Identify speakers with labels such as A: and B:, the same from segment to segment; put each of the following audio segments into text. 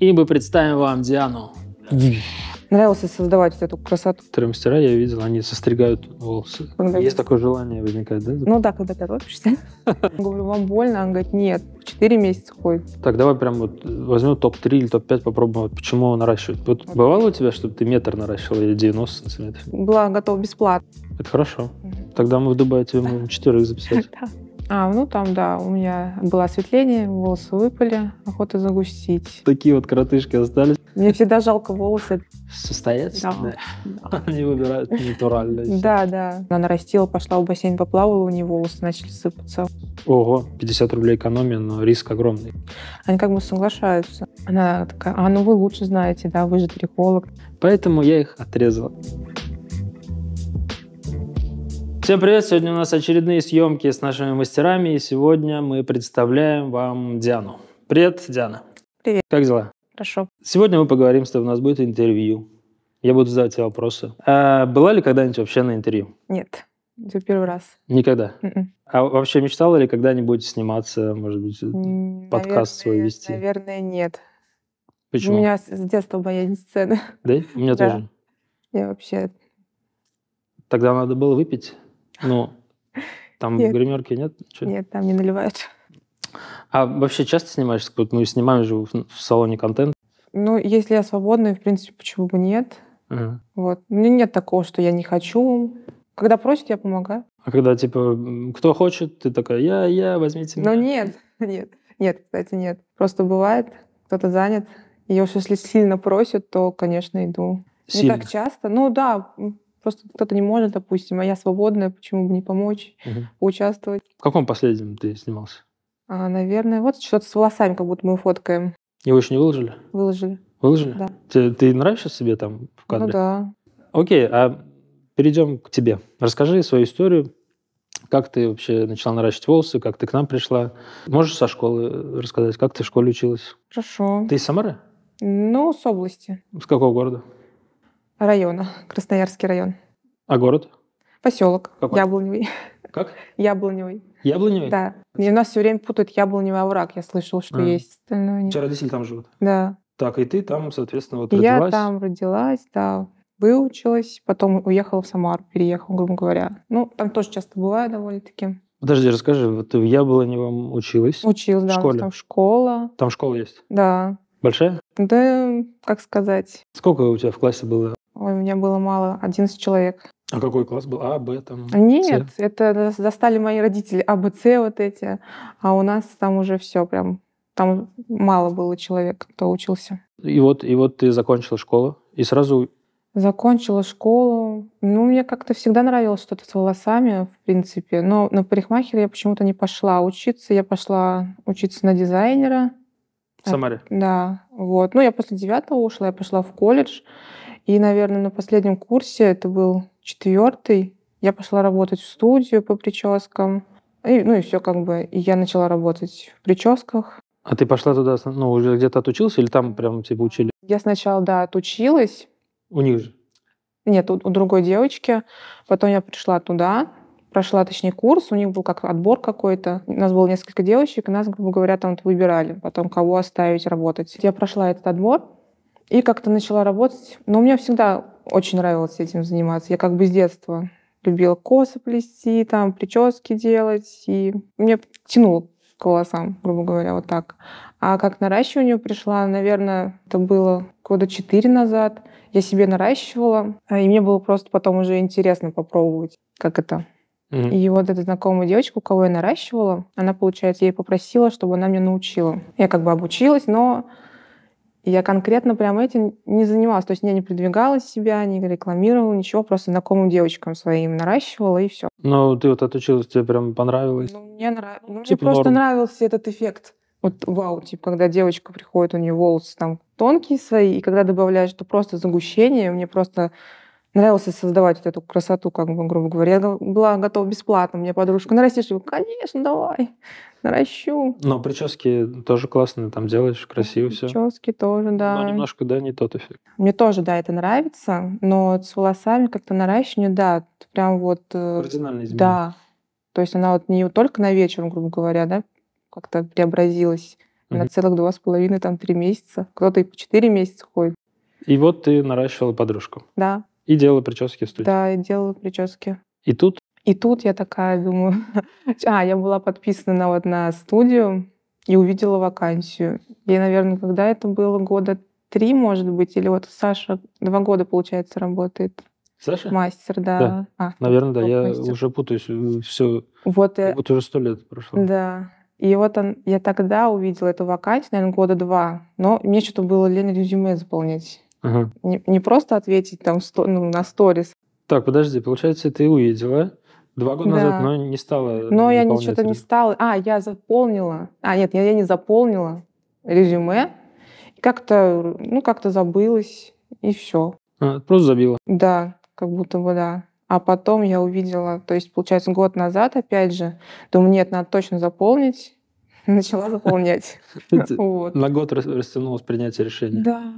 A: И мы представим вам Диану. Нравилось создавать вот эту красоту. Тремстера я видел, они состригают волосы. Он ну, Есть такое желание возникает, да? Ну да, когда торопишься.
B: Говорю, вам больно? Он говорит, нет, четыре месяца ходит.
A: Так, давай прям вот возьмем топ-3 или топ-5, попробуем, вот почему наращивают. Вот okay. бывало у тебя, чтобы ты метр наращивал или 90 сантиметров?
B: Была готова бесплатно.
A: Это хорошо. Тогда мы в Дубае тебе можем четверых записать.
B: А, ну там, да, у меня было осветление, волосы выпали, охота загустить.
A: Такие вот коротышки остались.
B: Мне всегда жалко волосы.
A: Состоятельно. Да. Они выбирают натуральность.
B: Да, да. Она нарастила, пошла в бассейн, поплавала, у нее волосы начали сыпаться.
A: Ого, 50 рублей экономия, но риск огромный.
B: Они как бы соглашаются. Она такая, а ну вы лучше знаете, да, вы же триколог. Поэтому я их отрезала.
A: Всем привет! Сегодня у нас очередные съемки с нашими мастерами, и сегодня мы представляем вам Диану. Привет, Диана. Привет. Как дела? Хорошо. Сегодня мы поговорим с тобой, у нас будет интервью. Я буду задавать тебе вопросы. А была ли когда-нибудь вообще на интервью?
B: Нет, это первый раз. Никогда? Mm-mm. М-м.
A: А вообще мечтала ли когда-нибудь сниматься, может быть, наверное, подкаст свой вести?
B: Наверное, нет. Почему? У меня с детства боязнь сцены.
A: Да? У меня да. тоже. Я вообще... Тогда надо было выпить. Ну, там нет. гримерки нет? Ничего? Нет,
B: там не наливают.
A: А вообще часто снимаешься? Мы снимаем же в салоне контент.
B: Ну, если я свободная, в принципе, почему бы нет? Угу. Вот. Ну, нет такого, что я не хочу. Когда просят, я помогаю.
A: А когда, типа, кто хочет, ты такая, я, я, возьмите ну, меня. Ну,
B: нет, нет. Нет, кстати, нет. Просто бывает, кто-то занят. И уж если сильно просят, то, конечно, иду. Сильно. Не так часто. Ну, да, Просто кто-то не может, допустим, а я свободная, почему бы не помочь, угу. поучаствовать.
A: В каком последнем ты снимался?
B: А, наверное, вот что-то с волосами, как будто мы фоткаем.
A: Его еще не выложили? Выложили. Выложили? Да. Ты, ты нравишься себе там в ну кадре? Ну да. Окей, а перейдем к тебе. Расскажи свою историю. Как ты вообще начала наращивать волосы, как ты к нам пришла? Можешь со школы э, рассказать, как ты в школе училась? Хорошо. Ты из Самары?
B: Ну, с области.
A: С какого города?
B: района, Красноярский район. А город? Поселок Какой? Яблоневый. Как? Яблоневый.
A: Яблоневый? Да.
B: И у нас все время путают яблоневый овраг. Я слышал, что а. есть. Остальное нет. У тебя родители там живут? Да.
A: Так, и ты там, соответственно, вот и родилась? Я там
B: родилась, да. Выучилась, потом уехала в Самару, переехала, грубо говоря. Ну, там тоже часто бываю довольно-таки.
A: Подожди, расскажи, вот ты в Яблоневом училась? Училась, да. В школе. Там
B: школа.
A: Там школа есть? Да. Большая?
B: Да, как сказать.
A: Сколько у тебя в классе было
B: Ой, у меня было мало, 11 человек.
A: А какой класс был? А, Б, там? Нет, С?
B: это достали мои родители. А, Б, С вот эти. А у нас там уже все прям, там мало было человек, кто учился.
A: И вот, и вот ты закончила школу и сразу...
B: Закончила школу. Ну, мне как-то всегда нравилось что-то с волосами, в принципе. Но на парикмахера я почему-то не пошла учиться. Я пошла учиться на дизайнера. В Самаре? А, да, вот. Ну, я после девятого ушла, я пошла в колледж. И, наверное, на последнем курсе, это был четвертый, я пошла работать в студию по прическам. И, ну и все как бы. И я начала работать в прическах.
A: А ты пошла туда, ну, уже где-то отучилась или там прям тебя типа учили?
B: Я сначала, да, отучилась. У них же? Нет, у, у другой девочки. Потом я пришла туда, прошла, точнее, курс. У них был как отбор какой-то. У нас было несколько девочек, и нас, грубо говоря, там вот выбирали потом, кого оставить работать. Я прошла этот отбор, и как-то начала работать. Но мне всегда очень нравилось этим заниматься. Я как бы с детства любила косы плести, там, прически делать. И мне тянуло к волосам, грубо говоря, вот так. А как наращиванию пришла, наверное, это было года четыре назад. Я себе наращивала, а, и мне было просто потом уже интересно попробовать, как это. Mm-hmm. И вот эта знакомая девочка, у кого я наращивала, она, получается, ей попросила, чтобы она меня научила. Я как бы обучилась, но я конкретно прям этим не занималась. То есть я не продвигала себя, не рекламировала ничего, просто знакомым девочкам своим наращивала, и все.
A: Ну, ты вот отучилась, тебе прям понравилось? Ну,
B: мне, нрав... ну, типа мне просто норм. нравился этот эффект. Вот вау, типа, когда девочка приходит, у нее волосы там тонкие свои, и когда добавляешь, то просто загущение, мне просто Нравилось создавать вот эту красоту, как бы, грубо говоря. Я была готова бесплатно. Мне подружка, нарастишь? Я говорю, конечно, давай, наращу.
A: Но прически тоже классные, там делаешь красиво прически все.
B: Прически тоже, да. Но немножко,
A: да, не тот эффект.
B: Мне тоже, да, это нравится, но с волосами как-то наращивание, да, прям вот... Э, Кардинально изменилось. Да. То есть она вот не только на вечер, грубо говоря, да, как-то преобразилась. mm На целых два с половиной, там, три месяца. Кто-то и по четыре месяца ходит.
A: И вот ты наращивала подружку. Да. И делала прически в студии.
B: Да, и делала прически. И тут? И тут я такая думаю... а, я была подписана на, вот, на студию и увидела вакансию. И, наверное, когда это было? Года три, может быть, или вот Саша два года, получается, работает. Саша? Мастер, да. да. А, Наверное,
A: да, ну, я уже путаюсь. Э, Все, вот, и... Э, вот уже сто лет прошло.
B: Да. И вот он, я тогда увидела эту вакансию, наверное, года два. Но мне что-то было лень резюме заполнять. Ага. Не, не просто ответить там сто, ну, на сторис.
A: Так, подожди, получается, ты уедела два года да. назад, но не стала. Но я ничего то не
B: стала. А, я заполнила. А, нет, я, я не заполнила резюме. Как-то, ну, как-то забылась, и все.
A: А, просто забила.
B: Да, как будто бы да. А потом я увидела, то есть, получается, год назад, опять же, думаю, нет, надо точно заполнить. начала заполнять. На
A: год растянулось принятие решения. Да.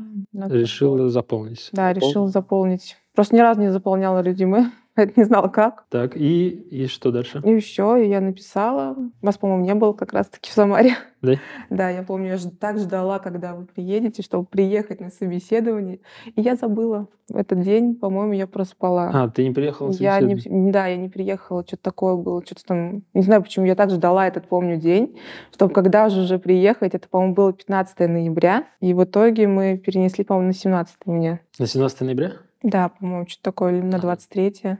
A: Решила заполнить. Да, решила
B: заполнить. Просто ни разу не заполняла резюме это не знала как.
A: Так, и, и что дальше?
B: И еще я написала. Вас, по-моему, не было как раз-таки в Самаре. Да? Да, я помню, я так ждала, когда вы приедете, чтобы приехать на собеседование. И я забыла. В этот день, по-моему, я проспала. А, ты не приехала на я не, Да, я не приехала. Что-то такое было. Что-то там... Не знаю, почему я так ждала этот, помню, день, чтобы когда же уже приехать. Это, по-моему, было 15 ноября. И в итоге мы перенесли, по-моему, на 17 мне.
A: На 17 ноября?
B: Да, по-моему, что-то такое, на 23-е.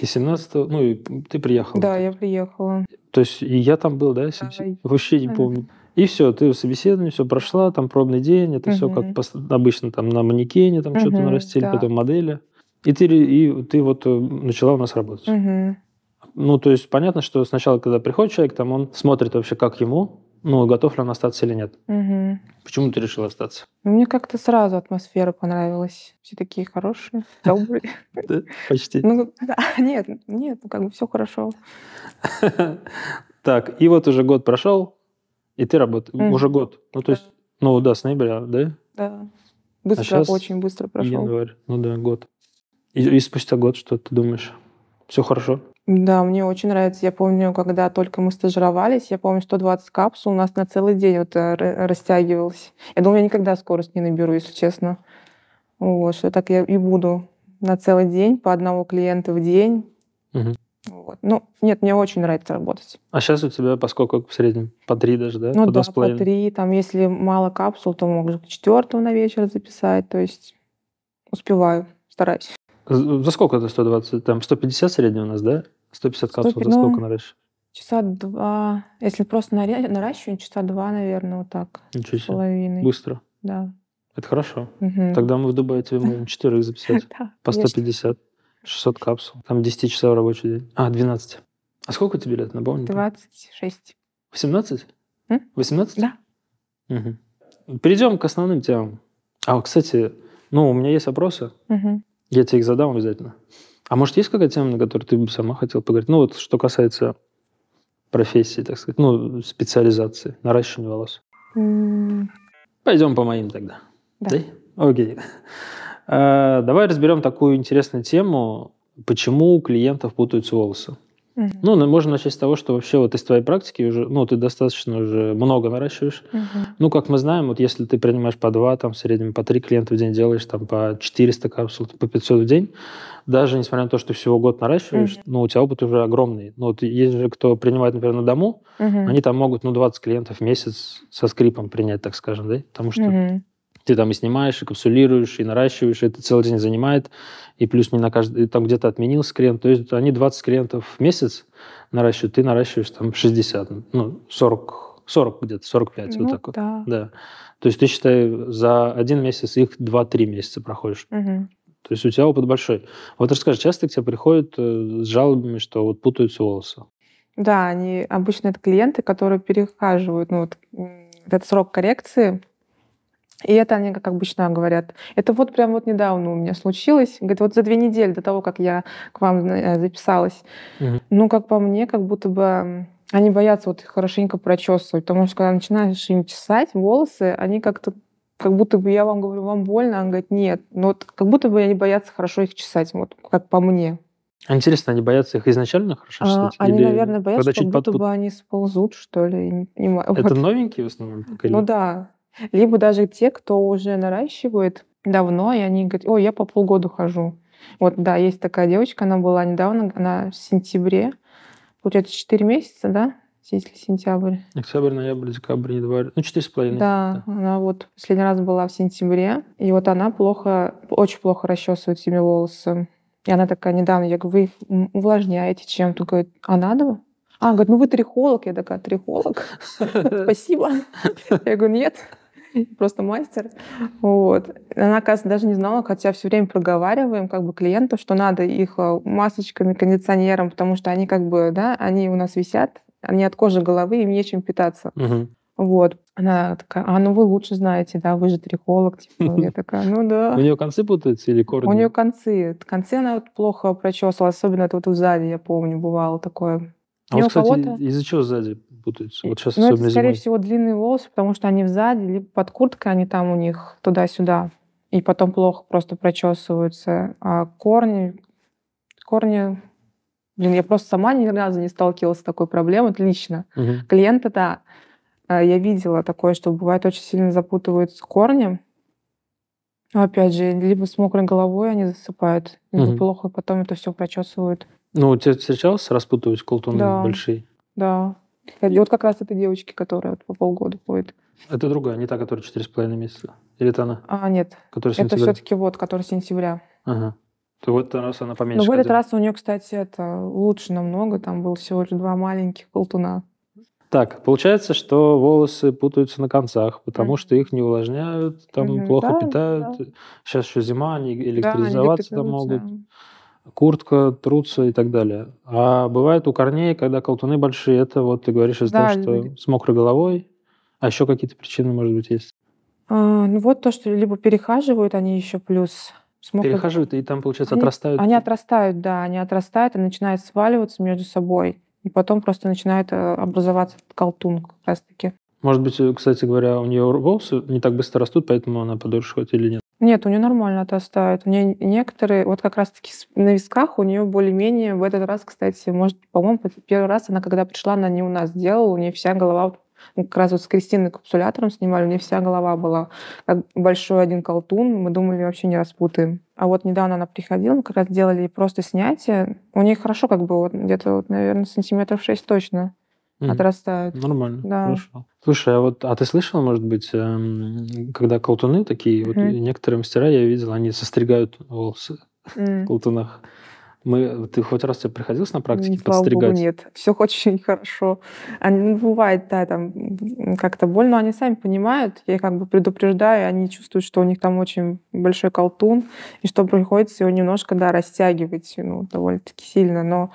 A: И 17 ну и ты приехала. Да,
B: я приехала.
A: То есть и я там был, да, 70? Да. Вообще не помню. И все, ты собеседование, все прошла, там пробный день, это угу. все как обычно там на манекене, там угу, что-то нарастили, да. потом модели. И ты, и ты вот э, начала у нас работать. Угу. Ну, то есть понятно, что сначала, когда приходит человек, там он смотрит вообще, как ему, ну, готов ли он остаться или нет. Угу. Почему ты решил остаться?
B: Ну, мне как-то сразу атмосфера понравилась. Все такие хорошие,
A: добрые. Почти. Ну,
B: нет, нет, ну, как бы все хорошо.
A: Так, и вот уже год прошел, и ты работаешь. Уже год. Ну, то есть, ну да, с ноября, да?
B: Да. А быстро, очень быстро прошел.
A: Январь, ну да, год. И спустя год что ты думаешь? Все хорошо?
B: Да, мне очень нравится. Я помню, когда только мы стажировались, я помню, 120 капсул у нас на целый день вот э, растягивалось. Я думаю, я никогда скорость не наберу, если честно. Вот, что так я и буду на целый день, по одного клиента в день. Угу. Вот. Ну, нет, мне очень нравится работать.
A: А сейчас у тебя по сколько в среднем? По три даже, да? Ну по да, по
B: три. Там, если мало капсул, то могу к на вечер записать. То есть успеваю, стараюсь.
A: За сколько это 120? Там 150 средний у нас, да? 150 капсул 100, за ну, сколько ну, наращиваешь?
B: Часа два. Если просто наращиваем, часа два, наверное, вот так.
A: Ничего себе. Половиной. Быстро? Да. Это хорошо. Угу. Тогда мы в Дубае тебе можем четырех записать. По 150. 600 капсул. Там 10 часов рабочий день. А, 12. А сколько тебе лет, напомни? 26. 18? 18? Да. Угу. Перейдем к основным темам. А, кстати, ну, у меня есть вопросы. Угу. Я тебе их задам обязательно. А может, есть какая-то тема, на которую ты бы сама хотела поговорить? Ну, вот что касается профессии, так сказать, ну, специализации, наращивания волос. Mm. Пойдем по моим тогда. Да. Окей. А, давай разберем такую интересную тему, почему у клиентов путаются волосы. Ну, можно начать с того, что вообще вот из твоей практики уже, ну, ты достаточно уже много наращиваешь. Угу. Ну, как мы знаем, вот если ты принимаешь по два, там, в среднем по три клиента в день делаешь, там, по 400 капсул, по 500 в день, даже несмотря на то, что ты всего год наращиваешь, угу. ну, у тебя опыт уже огромный. Ну, вот есть же, кто принимает, например, на дому, угу. они там могут, ну, 20 клиентов в месяц со скрипом принять, так скажем, да, потому что угу ты там и снимаешь, и капсулируешь, и наращиваешь, и это целый день занимает, и плюс не на каждый, там где-то отменился клиент, то есть они 20 клиентов в месяц наращивают, ты наращиваешь там 60, ну, 40, 40 где-то, 45, ну, вот так да. вот. Да. То есть ты, считай, за один месяц их 2-3 месяца проходишь. Угу. То есть у тебя опыт большой. Вот расскажи, часто к тебе приходят э, с жалобами, что вот путаются волосы?
B: Да, они обычно это клиенты, которые перехаживают, ну вот этот срок коррекции, и это они, как обычно, говорят. Это вот прям вот недавно у меня случилось. Говорит, вот за две недели до того, как я к вам э, записалась. Угу. Ну, как по мне, как будто бы они боятся вот их хорошенько прочесывать, потому что когда начинаешь им чесать волосы, они как-то как будто бы я вам говорю, вам больно, он говорит, нет. Но вот как будто бы они боятся хорошо их чесать, вот как по мне.
A: А интересно, они боятся их изначально хорошо а, чесать? А, они, наверное, боятся, как будто под... бы
B: они сползут, что ли. не... Это вот.
A: новенькие в основном? Или... Ну
B: да, либо даже те, кто уже наращивает давно, и они говорят, ой, я по полгода хожу. Вот, да, есть такая девочка, она была недавно, она в сентябре, получается, 4 месяца, да, если сентябрь.
A: Октябрь, ноябрь, декабрь, январь. Ну, четыре с половиной.
B: Да, да, она вот последний раз была в сентябре, и вот она плохо, очень плохо расчесывает себе волосы. И она такая недавно, я говорю, вы увлажняете чем-то. Говорит, а надо? А, говорит, ну вы трихолог. Я такая, трихолог? Спасибо. Я говорю, нет. просто мастер. Вот. Она, оказывается, даже не знала, хотя все время проговариваем как бы клиентов, что надо их э, масочками, кондиционером, потому что они как бы, да, они у нас висят, они от кожи головы, им нечем питаться. Вот. Она такая, а ну вы лучше знаете, да, вы же трихолог. Типа. Я такая, ну да. У
A: нее концы путаются или корни? У нее
B: концы. Концы она вот плохо прочесывала, особенно это вот сзади, я помню, бывало такое. А вот, кстати, из-за
A: чего сзади путаются? Э, вот сейчас ну, особенно это, скорее зимой.
B: всего, длинные волосы, потому что они сзади, либо под курткой они там у них туда-сюда, и потом плохо просто прочесываются. А корни, корни... Блин, я просто сама ни разу не сталкивалась с такой проблемой, это лично. Угу. Клиента, да, а, я видела такое, что бывает очень сильно запутываются корни. Опять же, либо с мокрой головой они засыпают, либо угу. плохо, и потом это все
A: прочесывают. Ну, у тебя встречался, распутывать колтуны да. большие?
B: Да. И вот как раз этой девочки, которая вот по полгода ходит.
A: Это другая, не та, которая четыре с половиной месяца? Или это она?
B: А, нет. Которая Это все-таки вот, которая сентября.
A: Ага. То вот раз она поменьше. Но ну, в этот раз
B: у нее, кстати, это лучше намного. Там было всего лишь два маленьких колтуна.
A: Так, получается, что волосы путаются на концах, потому mm-hmm. что их не увлажняют, там mm-hmm. плохо да, питают. Да. Сейчас еще зима, они электризоваться да, они там могут куртка, трутся и так далее. А бывает у корней, когда колтуны большие, это вот ты говоришь из-за да, того, что либо... с мокрой головой, а еще какие-то причины, может быть, есть?
B: А, ну вот то, что либо перехаживают они еще плюс... с Смогут... Перехаживают
A: и там, получается, они, отрастают? Они
B: отрастают, да, они отрастают и начинают сваливаться между собой. И потом просто начинает э, образоваться колтун как раз-таки.
A: Может быть, э, кстати говоря, у нее волосы не так быстро растут, поэтому она подольше ходит или нет?
B: Нет, у нее нормально отрастают. У нее некоторые, вот как раз-таки на висках у нее более-менее в этот раз, кстати, может, по-моему, первый раз она, когда пришла, она не у нас делала, у нее вся голова вот ну, как раз вот с Кристиной капсулятором снимали, у нее вся голова была как большой один колтун, мы думали, вообще не распутаем. А вот недавно она приходила, мы как раз делали просто снятие. У нее хорошо как бы вот где-то, вот, наверное, сантиметров шесть точно mm-hmm. отрастают. Нормально, да. хорошо.
A: Слушай, а вот, а ты слышал, может быть, эм, когда колтуны такие, mm-hmm. вот некоторые мастера я видел, они состригают волосы mm-hmm. в колтунах. Мы, ты хоть раз тебе приходилось на практике не, подстригать? Богу,
B: нет, все очень хорошо. Они, ну, бывает, да, там как-то больно, но они сами понимают, я как бы предупреждаю, они чувствуют, что у них там очень большой колтун, и что приходится его немножко, да, растягивать, ну, довольно-таки сильно, но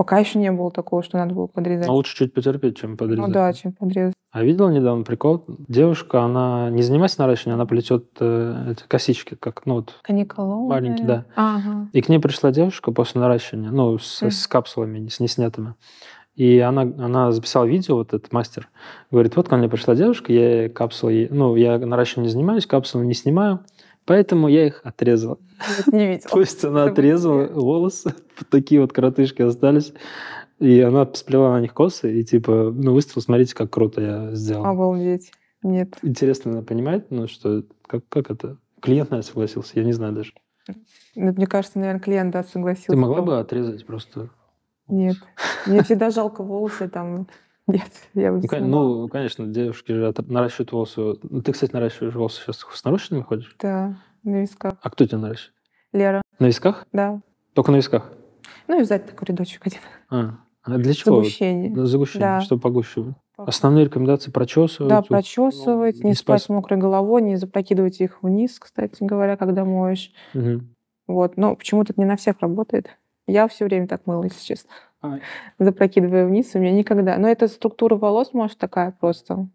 B: Пока еще не было такого, что надо было подрезать. Но а
A: лучше чуть потерпеть, чем ну подрезать. Ну да, чем подрезать. А видел недавно прикол? Девушка, она не занимается наращиванием, она плетет э, эти косички, как, ну вот...
B: Каниколоны? Маленькие, да. Ага.
A: И к ней пришла девушка после наращивания, ну, с, mm. с капсулами, с неснятыми. И она, она записала видео, вот этот мастер, говорит, вот ко мне пришла девушка, я капсулы, ну, я наращиванием не занимаюсь, капсулы не снимаю, Поэтому я их отрезал. не видела. То есть она отрезала волосы, такие вот коротышки остались. И она сплела на них косы и типа, ну, выставил, смотрите, как круто я сделал.
B: Обалдеть. Нет.
A: Интересно, она понимает, ну, что, как, как это? Клиент, наверное, согласился, я не знаю даже.
B: Ну, мне кажется, наверное, клиент, да, согласился. Ты могла бы
A: отрезать просто?
B: Нет. Мне всегда жалко волосы там нет, я уже ну,
A: ну, конечно, девушки же наращивают волосы. Ну, ты, кстати, наращиваешь волосы сейчас с нарощенными ходишь?
B: Да, на висках.
A: А кто тебя наращивает? Лера. На висках? Да. Только на висках?
B: Ну и взять такой рядочек один.
A: А, а для чего? Загущение. Загущение, да. чтобы погуще Основные рекомендации прочесывать. Да, прочесывать,
B: ну, не, не спать с мокрой головой, не запрокидывать их вниз, кстати говоря, когда моешь. Угу. Вот, но почему-то не на всех работает. Я все время так мыла, если честно. Запрокидываю вниз, у меня никогда. Но это структура волос, может, такая просто.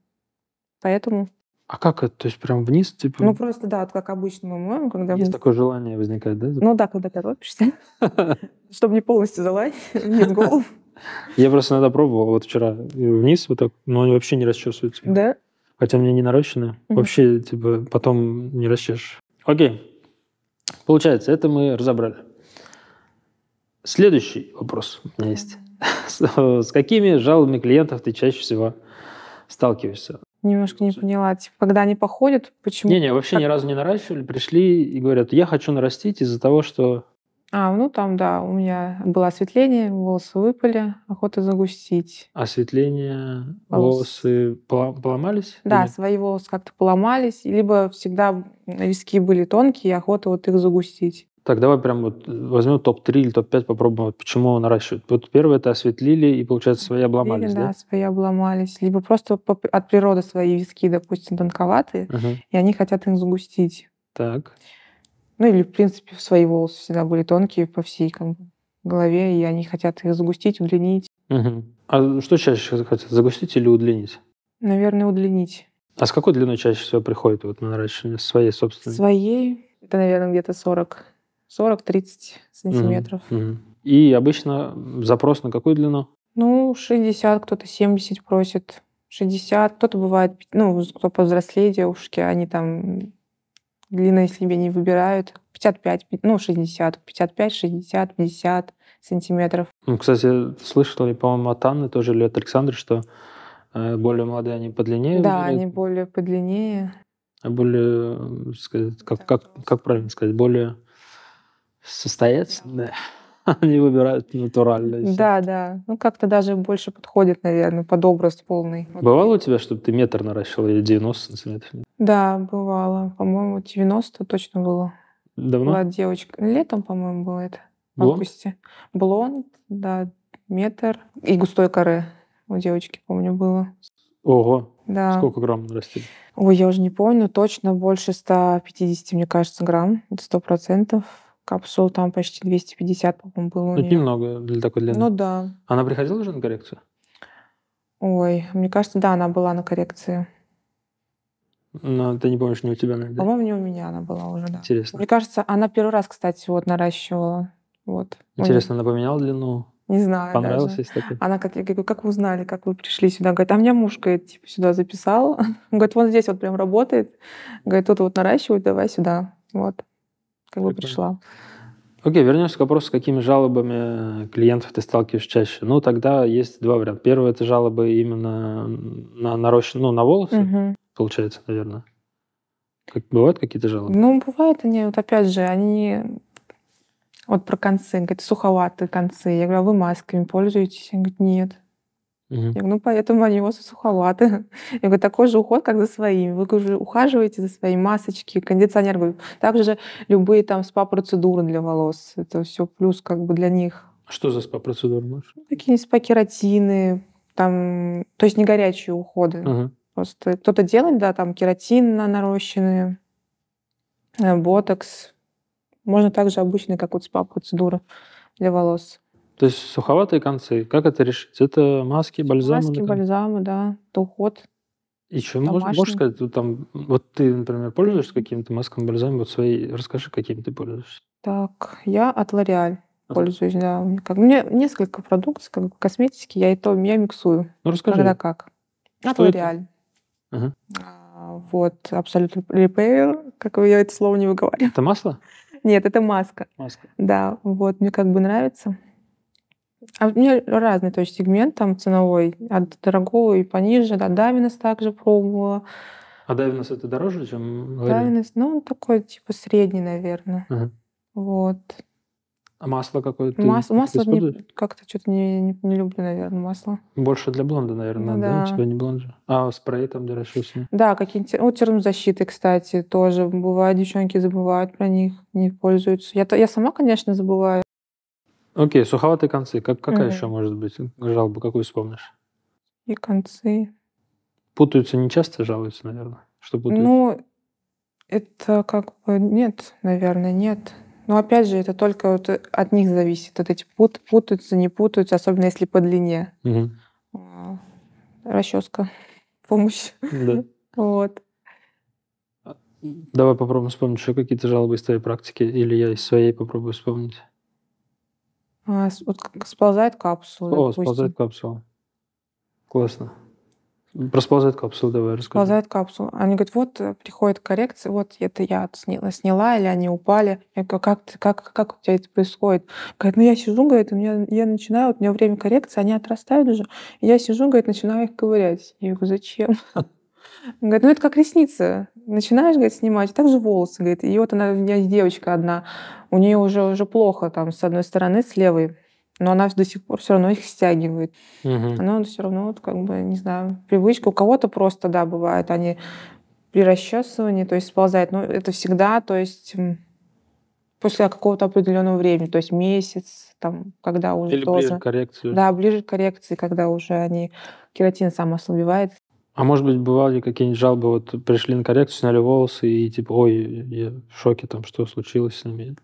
B: Поэтому...
A: А как это? То есть прям вниз, типа? Ну,
B: просто, да, вот как обычно мы моем, когда... Есть вниз... такое
A: желание возникает, да? Ну
B: да, когда ты торопишься. Чтобы не полностью залазить вниз голову.
A: Я просто иногда пробовал, вот вчера вниз вот так, но они вообще не расчесываются. Да? Хотя у меня не нарощены. Вообще, типа, потом не расчешешь. Окей. Получается, это мы разобрали. Следующий вопрос у меня есть. С какими жалобами клиентов ты чаще всего сталкиваешься?
B: Немножко не поняла. Типа, когда они походят, почему? Не-не, вообще так... ни разу не
A: наращивали, пришли и говорят, я хочу нарастить из-за того, что...
B: А, ну там, да, у меня было осветление, волосы выпали, охота загустить.
A: Осветление, волос. волосы поломались? Да, или?
B: свои волосы как-то поломались, либо всегда виски были тонкие, охота вот их загустить.
A: Так, давай прям вот возьмем топ-3 или топ-5, попробуем, вот почему наращивают. Вот первое это осветлили, и, получается, свои обломались, да? Да, свои
B: обломались. Либо просто от природы свои виски, допустим, тонковатые, угу. и они хотят их загустить. Так. Ну или, в принципе, свои волосы всегда были тонкие по всей как, голове, и они хотят их загустить, удлинить.
A: Угу. А что чаще хотят, загустить или удлинить?
B: Наверное, удлинить.
A: А с какой длиной чаще всего приходит вот на наращивание своей собственной?
B: Своей? Это, наверное, где-то 40 40-30 сантиметров. Угу,
A: угу. И обычно запрос на какую длину?
B: Ну, 60, кто-то 70 просит. 60, кто-то бывает, ну, кто повзрослее девушки, они там длинные себе не выбирают. 55, ну, 60, 55, 60, 50 сантиметров.
A: Ну, кстати, слышали, по-моему, от Анны тоже или от Александра, что э, более молодые они подлиннее? Да, выглядят. они
B: более подлиннее.
A: А более, э, сказать, как, как, как правильно сказать, более да. Они выбирают натуральное.
B: Да, да. Ну, как-то даже больше подходит, наверное, под образ полный.
A: Бывало у тебя, чтобы ты метр наращивал или 90 сантиметров?
B: Да, бывало. По-моему, 90 точно было. Давно? Была девочка. Летом, по-моему, было это. В августе. Блонд, да, метр. И густой коры у девочки, помню, было.
A: Ого. Да. Сколько грамм нарастили?
B: Ой, я уже не помню. Точно больше 150, мне кажется, грамм. Это сто процентов капсул, там почти 250, по-моему, было у ну, нее.
A: немного для такой длины. Ну да. Она приходила уже на коррекцию?
B: Ой, мне кажется, да, она была на коррекции.
A: Но ну, ты не помнишь, не у тебя, наверное, По-моему, не у меня она была уже, да. Интересно. Мне
B: кажется, она первый раз, кстати, вот наращивала. Вот. Интересно, она
A: поменяла длину? Не знаю. Понравилось если такое?
B: Она как, я говорю, как вы узнали, как вы пришли сюда? Говорит, а меня муж, говорит, типа, сюда записал. говорит, вон здесь вот прям работает. Говорит, тут вот наращивают, давай сюда. Вот как бы пришла.
A: Окей, okay, вернемся к вопросу, с какими жалобами клиентов ты сталкиваешься чаще. Ну, тогда есть два варианта. Первый – это жалобы именно на нарощен, ну, на волосы, угу. получается, наверное. Как, бывают какие-то жалобы?
B: Ну, бывают они, вот опять же, они вот про концы, говорят, суховатые концы. Я говорю, а вы масками пользуетесь? Он говорит, нет. Угу. Я говорю, ну поэтому они у вас суховаты. Я говорю, такой же уход, как за своими. Вы уже ухаживаете за своими масочки, кондиционер. Говорю, также любые там спа-процедуры для волос. Это все плюс как бы для них.
A: А что за спа-процедуры, Маша?
B: Какие-нибудь спа-кератины, там, то есть не горячие уходы. Угу. Просто кто-то делает, да, там кератин на нарощенные, э, ботокс. Можно также обычные, как вот спа процедура для волос.
A: То есть суховатые концы. Как это решить? Это маски, бальзамы? Маски, да?
B: бальзамы, да. Это уход.
A: И что, можешь, можешь сказать, вот, там, вот ты, например, пользуешься каким-то маском, бальзамом, вот свои, расскажи, каким ты пользуешься.
B: Так, я от L'Oreal пользуюсь, да. Как, меня несколько продуктов, как бы косметики, я и то, я миксую. Ну, расскажи. Когда как. Что от L'Oreal. Ага. А, вот, абсолютно repair, как я это слово не выговариваю. Это масло? Нет, это маска. Маска. Да, вот, мне как бы нравится. А у меня разный то есть, сегмент там ценовой, от дорогого и пониже, да, Давинес также пробовала.
A: А Давинес это дороже, чем Лари? Давинес,
B: ну, он такой, типа, средний, наверное. Ага. Вот.
A: А масло какое-то? Мас- масло не,
B: как-то что-то не, не, не люблю, наверное, масло.
A: Больше для блонда, наверное, ну, да? да? У тебя не блонд же. А спрей там для расчесывания?
B: Да, какие-нибудь... Вот ну, термозащиты, кстати, тоже. Бывают девчонки забывают про них, не пользуются. Я, я сама, конечно, забываю.
A: Окей, суховатые концы. Как, какая угу. еще может быть жалоба? Какую вспомнишь?
B: И концы.
A: Путаются не часто жалуются, наверное? Что путаются?
B: Ну, это как бы нет, наверное, нет. Но опять же, это только вот от них зависит. Вот эти пут, путаются, не путаются, особенно если по длине. Угу. А, Расческа,
A: помощь. Да. Вот. Давай попробуем вспомнить еще какие-то жалобы из твоей практики, или я из своей попробую вспомнить.
B: А, вот сползает капсула. О, допустим. сползает
A: капсула. Классно. Про сползает капсулу давай расскажи.
B: Сползает капсула. Они говорят, вот э, приходит коррекция, вот это я сняла, сняла или они упали. Я говорю, как, ты, как, как у тебя это происходит? Говорит, ну я сижу, говорит, у меня, я начинаю, вот у меня время коррекции, они отрастают уже. Я сижу, говорит, начинаю их ковырять. Я говорю, зачем? Говорит, ну это как ресницы начинаешь, говорит, снимать, и также волосы, говорит, и вот она, у меня девочка одна, у нее уже, уже плохо там с одной стороны, с левой, но она до сих пор все равно их стягивает. Угу. Она все равно, вот, как бы, не знаю, привычка. У кого-то просто, да, бывает, они при расчесывании, то есть сползает, но это всегда, то есть после какого-то определенного времени, то есть месяц, там, когда уже Или тоже... ближе к коррекции. Да, ближе к коррекции, когда уже они... Кератин сам ослабевает,
A: а может быть, бывали какие-нибудь жалобы, вот пришли на коррекцию, сняли волосы и типа, ой, я в шоке там, что случилось с ними?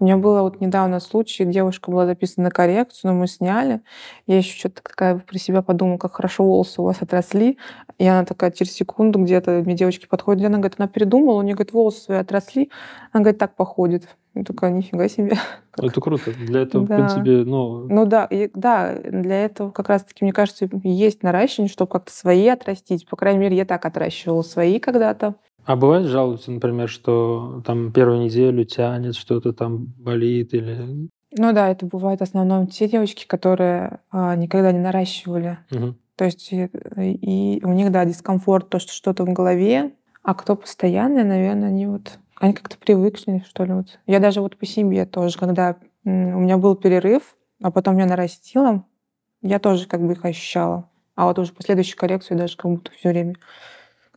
B: У меня было вот недавно случай, девушка была записана на коррекцию, но мы сняли. Я еще что-то такая про себя подумала, как хорошо волосы у вас отросли. И она такая через секунду где-то, мне девочки подходят, она говорит, она передумала, у нее, говорит, волосы свои отросли. Она говорит, так походит. Я такая, нифига себе.
A: Это круто. Для этого, да. в принципе, ну... Ну
B: да, и, да, для этого как раз-таки, мне кажется, есть наращивание, чтобы как-то свои отрастить. По крайней мере, я так отращивала свои когда-то.
A: А бывает жалуются, например, что там первую неделю тянет, что-то там болит или...
B: Ну да, это бывает в основном те девочки, которые а, никогда не наращивали. Угу. То есть и, э, и у них, да, дискомфорт, то, что что-то в голове, а кто постоянный, наверное, они вот... Они как-то привыкли, что ли. Вот. Я даже вот по себе тоже, когда у меня был перерыв, а потом меня нарастило, я тоже как бы их ощущала. А вот уже последующую коррекцию даже как будто все время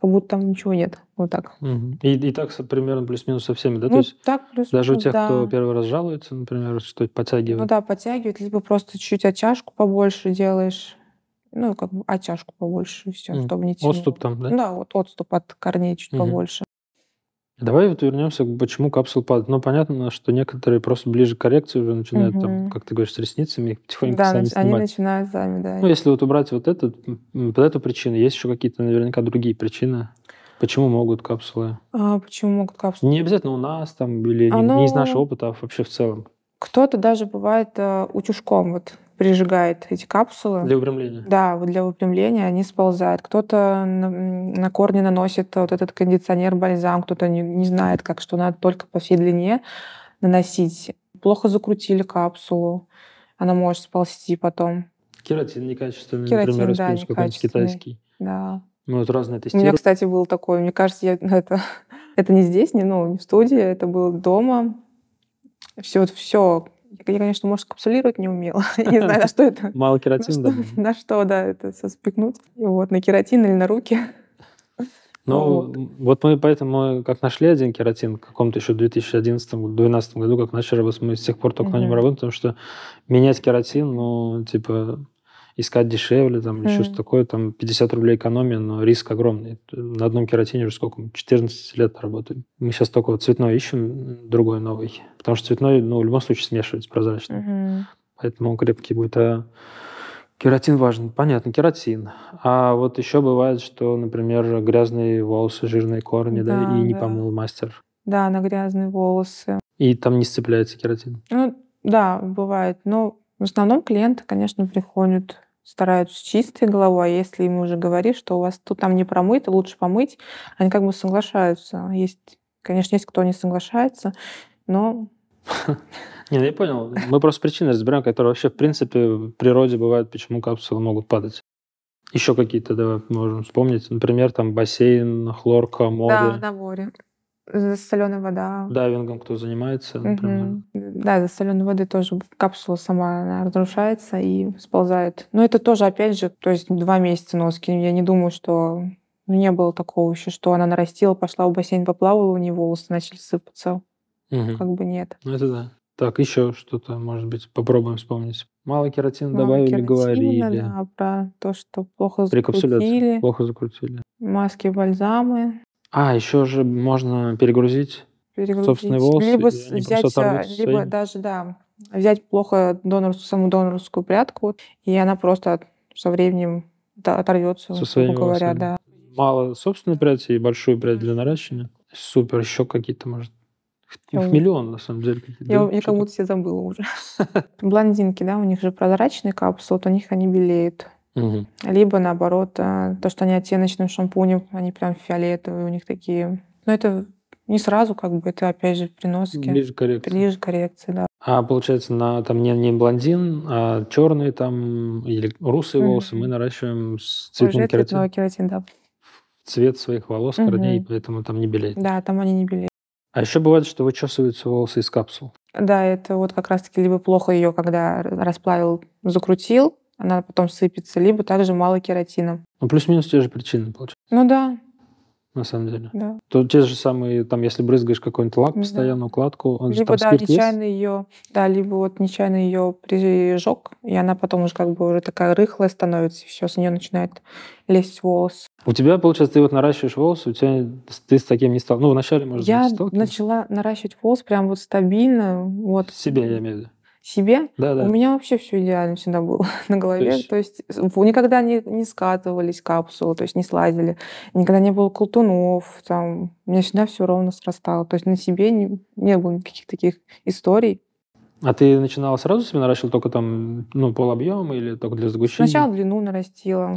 B: как будто там ничего нет. Вот так.
A: Угу. И, и так примерно плюс-минус со всеми, да? Ну, То есть так плюс Даже у тех, да. кто первый раз жалуется, например, что подтягивает. Ну
B: да, подтягивает, либо просто чуть-чуть оттяжку побольше делаешь. Ну, как бы оттяжку побольше, все, mm. чтобы не тянуть. Отступ там, да? Да, вот отступ от корней чуть mm побольше.
A: Давай вот вернемся к почему капсулы падают. Ну, понятно, что некоторые просто ближе к коррекции уже начинают, угу. там, как ты говоришь, с ресницами, их потихоньку да, сами нач- снимать. они
B: начинают сами, да. Ну,
A: если вот убрать вот эту, вот эту причину, есть еще какие-то наверняка другие причины. Почему могут капсулы?
B: А, почему могут капсулы?
A: Не обязательно у нас там или Оно... не из нашего опыта, а вообще в целом.
B: Кто-то даже бывает э, утюжком вот прижигает эти капсулы. Для выпрямления? Да, вот для выпрямления они сползают. Кто-то на, на корни наносит вот этот кондиционер, бальзам, кто-то не, не знает, как, что надо только по всей длине наносить. Плохо закрутили капсулу, она может сползти потом.
A: Кератин некачественный, Кератин, например, да, используешь китайский.
B: Да. Ну, вот разные тестирования. У меня, кстати, был такой, мне кажется, я ну, это, это не здесь, не, ну, не в студии, это было дома. Все, вот все я, конечно, может, капсулировать не умела. не знаю, на что это.
A: Мало кератина. На что, на что, да, это спекнуть.
B: Вот, на кератин или на руки.
A: Ну, вот. мы поэтому как нашли один кератин в каком-то еще 2011-2012 году, как начали, мы с тех пор только mm-hmm. на нем работаем, потому что менять кератин, ну, типа, искать дешевле, там mm. еще что такое, там 50 рублей экономия, но риск огромный. На одном кератине уже сколько, 14 лет работаем. Мы сейчас только вот цветной ищем, другой новый, потому что цветной, ну, в любом случае смешивается прозрачно. Mm-hmm. Поэтому он крепкий будет. А Кератин важен, понятно, кератин. А вот еще бывает, что, например, грязные волосы, жирные корни, да, да и не да. помыл мастер.
B: Да, на грязные волосы.
A: И там не сцепляется кератин.
B: Ну, да, бывает. Но в основном клиенты, конечно, приходят стараются с чистой головой, а если им уже говоришь, что у вас тут там не промыто, лучше помыть, они как бы соглашаются. Есть, конечно, есть кто не соглашается, но...
A: Не, ну, я понял. Мы просто причины разберем, которые вообще, в принципе, в природе бывают, почему капсулы могут падать. Еще какие-то, давай, можем вспомнить. Например, там бассейн, хлорка, моды. Да, на
B: море. Засоленная вода.
A: Дайвингом кто занимается, например. Да,
B: засоленной воды тоже капсула сама она разрушается и сползает. Но это тоже, опять же, то есть два месяца носки. Я не думаю, что ну, не было такого еще, что она нарастила, пошла в бассейн, поплавала, у нее волосы начали сыпаться. Угу. Как бы нет.
A: Ну, это да. Так, еще что-то, может быть, попробуем вспомнить. Мало кератина Мало добавили, кератина, говорили. Да,
B: про то, что плохо закрутили. Плохо закрутили. Маски, бальзамы.
A: А, еще же можно перегрузить, перегрузить. собственный волос. Либо взять, а, либо
B: даже, да, взять плохо донорскую, саму донорскую прятку, и она просто со временем оторвется, Со своими говоря, да.
A: Мало собственной пряди и большую прядь для наращивания. Супер, еще какие-то, может, их миллион, на самом деле. Я, да, я
B: кому-то все забыла уже. Блондинки, да, у них же прозрачный капсул, вот у них они белеют. Угу. Либо наоборот, э, то, что они оттеночным шампунем, они прям фиолетовые, у них такие. Но это не сразу, как бы, это опять же приноски носке. Ближе к
A: коррекции. Ближе к коррекции, да. А получается, на там не, не блондин, а черные там или русые mm волосы мы наращиваем с цветным кератином. кератин, да. Цвет своих волос, mm корней, поэтому там не белеет.
B: Да, там они не белеют.
A: А еще бывает, что вычесываются волосы из капсул.
B: Да, это вот как раз-таки либо плохо ее, когда расплавил, закрутил, она потом сыпется, либо также мало кератина.
A: Ну, плюс-минус те же причины, получается. Ну да. На самом деле. Да. То те же самые, там, если брызгаешь какой-нибудь лак, да. постоянно укладку, он либо, же там да, спирт нечаянно
B: есть? ее, да, либо вот нечаянно ее прижег, и она потом уже как бы уже такая рыхлая становится, и все, с нее начинает лезть волос.
A: У тебя, получается, ты вот наращиваешь волосы, у тебя ты с таким не стал. Ну, вначале, может я
B: быть, Я начала наращивать волос прям вот стабильно. Вот. Себе, я имею в виду себе, да, да. у меня вообще все идеально всегда было на голове. То есть, то есть никогда не, не скатывались капсулы, то есть не слазили, никогда не было колтунов, там, у меня всегда все ровно срастало. То есть на себе не, не было никаких таких историй.
A: А ты начинала сразу себе наращивать только там, ну, пол объема или только для загущения Сначала
B: длину нарастила.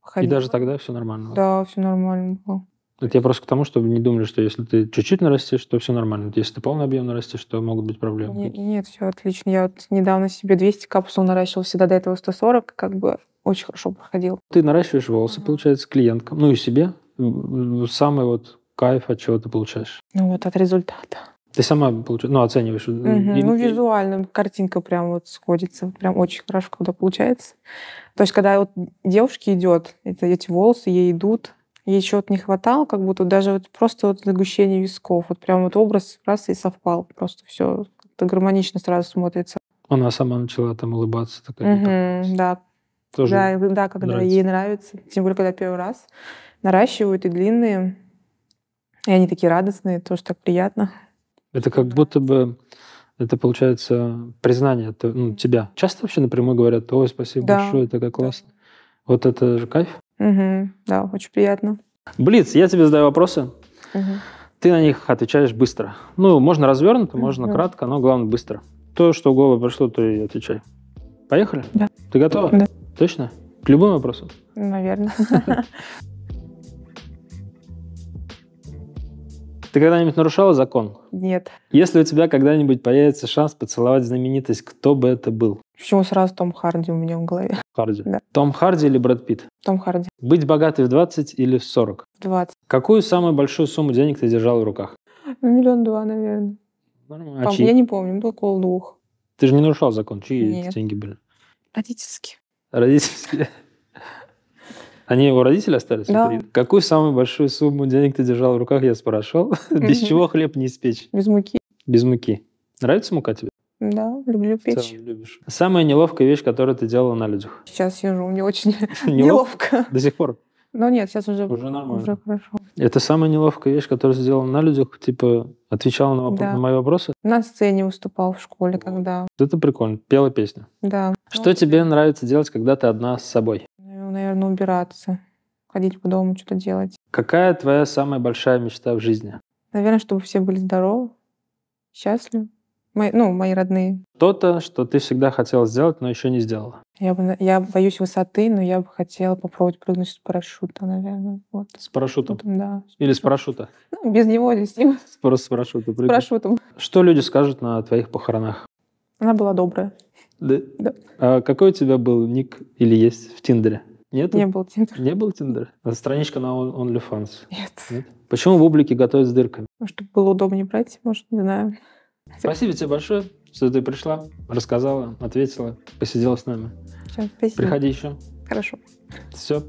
A: Ходила. И даже тогда все нормально? Да, все нормально было. Это я просто к тому, чтобы не думали, что если ты чуть-чуть нарастишь, то все нормально. Если ты полный объем нарастишь, то могут быть проблемы. Нет,
B: нет все отлично. Я вот недавно себе 200 капсул наращивал, всегда до этого 140, как бы очень хорошо проходил.
A: Ты наращиваешь волосы, mm получается, клиенткам, ну и себе. Самый вот кайф от чего ты получаешь?
B: Ну вот от результата.
A: Ты сама получаешь, ну, оцениваешь. Угу, и, ну,
B: визуально картинка прям вот сходится. Прям очень хорошо, когда получается. То есть, когда вот девушке идет, это эти волосы ей идут, ей чего-то не хватало, как будто даже вот просто вот нагущение висков, вот прям вот образ раз и совпал, просто все как-то гармонично сразу смотрится.
A: Она сама начала там улыбаться, такая. Угу, mm да. Тоже да, да, когда нравится. ей
B: нравится, тем более когда первый раз наращивают и длинные, и они такие радостные, тоже так приятно.
A: Это как будто бы это получается признание ну, тебя. Часто вообще напрямую говорят, ой, спасибо да. большое, это как классно. Да. Вот это же кайф. Угу, да,
B: очень приятно.
A: Блиц, я тебе задаю вопросы. Угу. Ты на них отвечаешь быстро. Ну, можно развернуто, можно угу. кратко, но главное быстро. То, что у головы пришло, то и отвечай. Поехали? Да. Ты готова? Да. Точно? К любому вопросу? Наверное. Ты когда-нибудь нарушала закон? Нет. Если у тебя когда-нибудь появится шанс поцеловать знаменитость, кто бы это был? Почему
B: сразу Том Харди у меня в голове?
A: Харди. Да. Том Харди или Брэд Питт? Том Харди. Быть богатой в 20 или в 40? В 20. Какую самую большую сумму денег ты держал в руках?
B: Ну, миллион два, наверное.
A: Нормально. а чьи? Я не
B: помню, было около двух.
A: Ты же не нарушал закон, чьи Нет. деньги были?
B: Родительские.
A: Родительские? Они его родители остались? Да. Какую самую большую сумму денег ты держал в руках, я спрашивал. Без чего хлеб не испечь? Без муки. Без муки. Нравится мука тебе?
B: Да, люблю печь. Целом,
A: любишь. Самая неловкая вещь, которую ты делала на людях?
B: Сейчас сижу, мне очень неловко. До сих пор? Ну нет, сейчас уже, уже нормально. Уже хорошо.
A: Это самая неловкая вещь, которую сделала на людях, типа отвечала на, воп- да. на мои вопросы?
B: На сцене выступал в школе, вот. когда.
A: Это прикольно, пела песню. Да. Что ну, тебе нравится делать, когда ты одна с собой?
B: Ну, наверное, убираться, ходить по дому, что-то делать.
A: Какая твоя самая большая мечта в жизни?
B: Наверное, чтобы все были здоровы, счастливы. Мои, ну, мои родные.
A: То-то, что ты всегда хотела сделать, но еще не сделала.
B: Я, бы, я боюсь высоты, но я бы хотела попробовать прыгнуть с парашюта, наверное. Вот.
A: С парашютом? да. Или с парашюта?
B: Ну, без него, без него.
A: Просто с парашюта. С
B: парашютом.
A: Что люди скажут на твоих похоронах?
B: Она была добрая.
A: Да? Да. А какой у тебя был ник или есть в Тиндере? Нет? Не был Тиндер. Не был Тиндер? А страничка на OnlyFans? Нет. Нет? Почему в облике готовят с дырками? Чтобы было удобнее брать,
B: может, не знаю.
A: Спасибо тебе большое, что ты пришла, рассказала, ответила, посидела с нами. Все, спасибо. Приходи еще. Хорошо. Все.